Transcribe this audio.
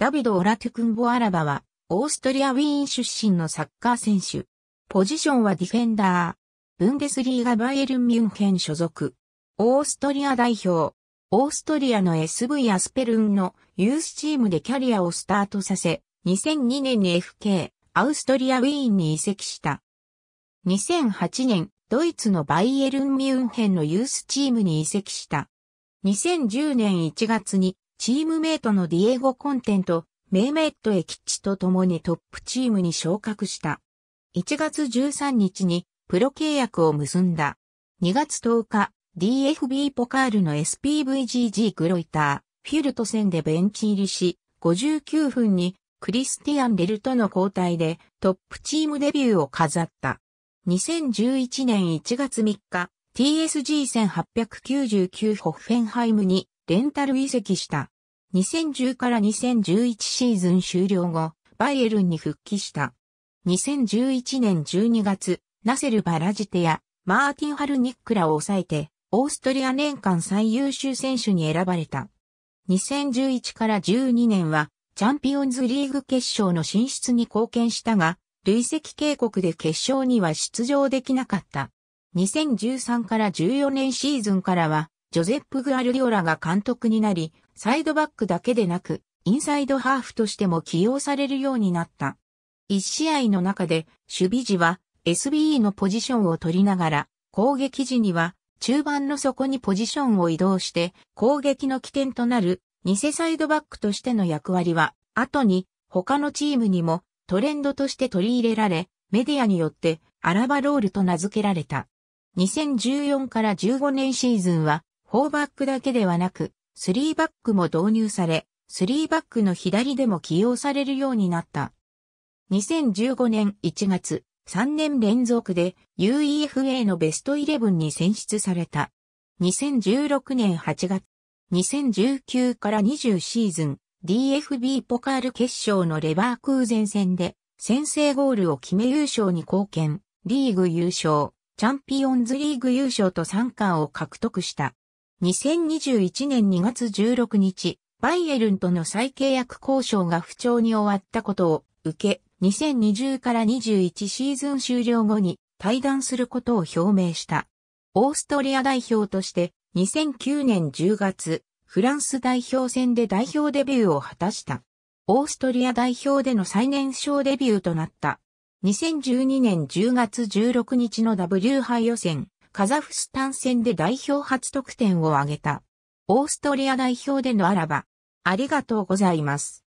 ダビド・オラトゥクンボ・アラバは、オーストリア・ウィーン出身のサッカー選手。ポジションはディフェンダー。ブンデスリーガ・バイエルン・ミュンヘン所属。オーストリア代表。オーストリアの SV アスペルンのユースチームでキャリアをスタートさせ、2002年に FK、アウストリア・ウィーンに移籍した。2008年、ドイツのバイエルン・ミュンヘンのユースチームに移籍した。2010年1月にチームメイトのディエゴ・コンテンとメイメット・エキッチと共にトップチームに昇格した。1月13日にプロ契約を結んだ。2月10日、DFB ポカールの SPVGG グロイター、フィルト戦でベンチ入りし、59分にクリスティアン・レルトの交代でトップチームデビューを飾った。2011年1月3日、TSG1899 ホッフェンハイムにレンタル移籍した。2010から2011シーズン終了後、バイエルンに復帰した。2011年12月、ナセル・バラジテやマーティン・ハルニックらを抑えて、オーストリア年間最優秀選手に選ばれた。2011から12年は、チャンピオンズリーグ決勝の進出に貢献したが、累積警告で決勝には出場できなかった。2013から14年シーズンからは、ジョゼップ・グアルリオラが監督になり、サイドバックだけでなく、インサイドハーフとしても起用されるようになった。一試合の中で、守備時は SBE のポジションを取りながら、攻撃時には中盤の底にポジションを移動して、攻撃の起点となる偽サイドバックとしての役割は、後に他のチームにもトレンドとして取り入れられ、メディアによってアラバロールと名付けられた。2014から15年シーズンは4バックだけではなく、3バックも導入され、3バックの左でも起用されるようになった。2015年1月、3年連続で UEFA のベスト11に選出された。2016年8月、2019から20シーズン DFB ポカール決勝のレバークーゼン戦で先制ゴールを決め優勝に貢献、リーグ優勝、チャンピオンズリーグ優勝と参冠を獲得した。2021年2月16日、バイエルンとの再契約交渉が不調に終わったことを受け、2020から21シーズン終了後に退団することを表明した。オーストリア代表として2009年10月、フランス代表戦で代表デビューを果たした。オーストリア代表での最年少デビューとなった。2012年10月16日の W 杯予選、カザフスタン戦で代表初得点を挙げた。オーストリア代表でのあらば、ありがとうございます。